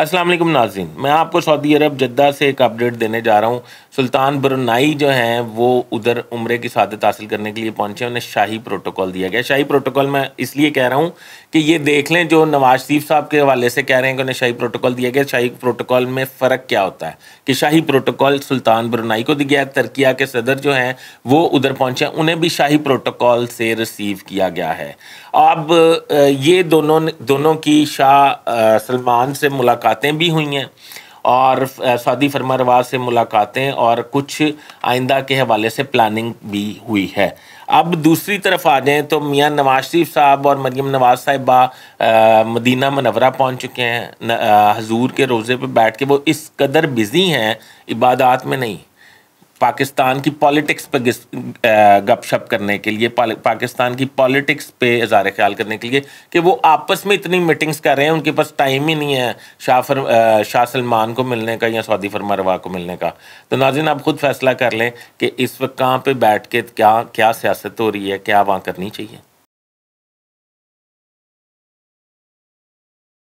अस्सलाम वालेकुम नाजीन मैं आपको सऊदी अरब जद्दा से एक अपडेट देने जा रहा हूँ सुल्तान बरनाई जो हैं वो उधर उम्र की शादत हासिल करने के लिए पहुँचे उन्हें शाही प्रोटोकॉल दिया गया शाही प्रोटोकॉल मैं इसलिए कह रहा हूँ कि ये देख लें जो नवाज शरीफ साहब के हवाले से कह रहे हैं कि उन्हें शाही प्रोटोकॉल दिया गया शाही प्रोटोकॉल में फ़र्क क्या होता है कि शाही प्रोटोकॉल सुल्तान बरनाई को दिया गया तरकिया के सदर जो हैं वो उधर पहुँचे उन्हें भी शाही प्रोटोकॉल से रिसीव किया गया है अब ये दोनों दोनों की शाह सलमान से मुलाकात मुलाकातें भी हुई हैं और सऊदी फरमारवाज से मुलाकातें और कुछ आइंदा के हवाले से प्लानिंग भी हुई है अब दूसरी तरफ आ जाएँ तो मियाँ नवाज शरीफ साहब और मरियम नवाज साहिबा मदीना मनवरा पहुँच चुके हैं हजूर के रोज़े पर बैठ के वो इस कदर बिज़ी हैं इबादात में नहीं पाकिस्तान की पॉलिटिक्स पे गपशप करने के लिए पाकिस्तान की पॉलिटिक्स पे इजार ख्याल करने के लिए कि वो आपस में इतनी मीटिंग्स कर रहे हैं उनके पास टाइम ही नहीं है शाह फर शाह सलमान को मिलने का या सऊदी फरमा रवा को मिलने का तो नाजिन आप खुद फैसला कर लें कि इस वक्त कहाँ पर बैठ के क्या क्या सियासत हो रही है क्या वहाँ करनी चाहिए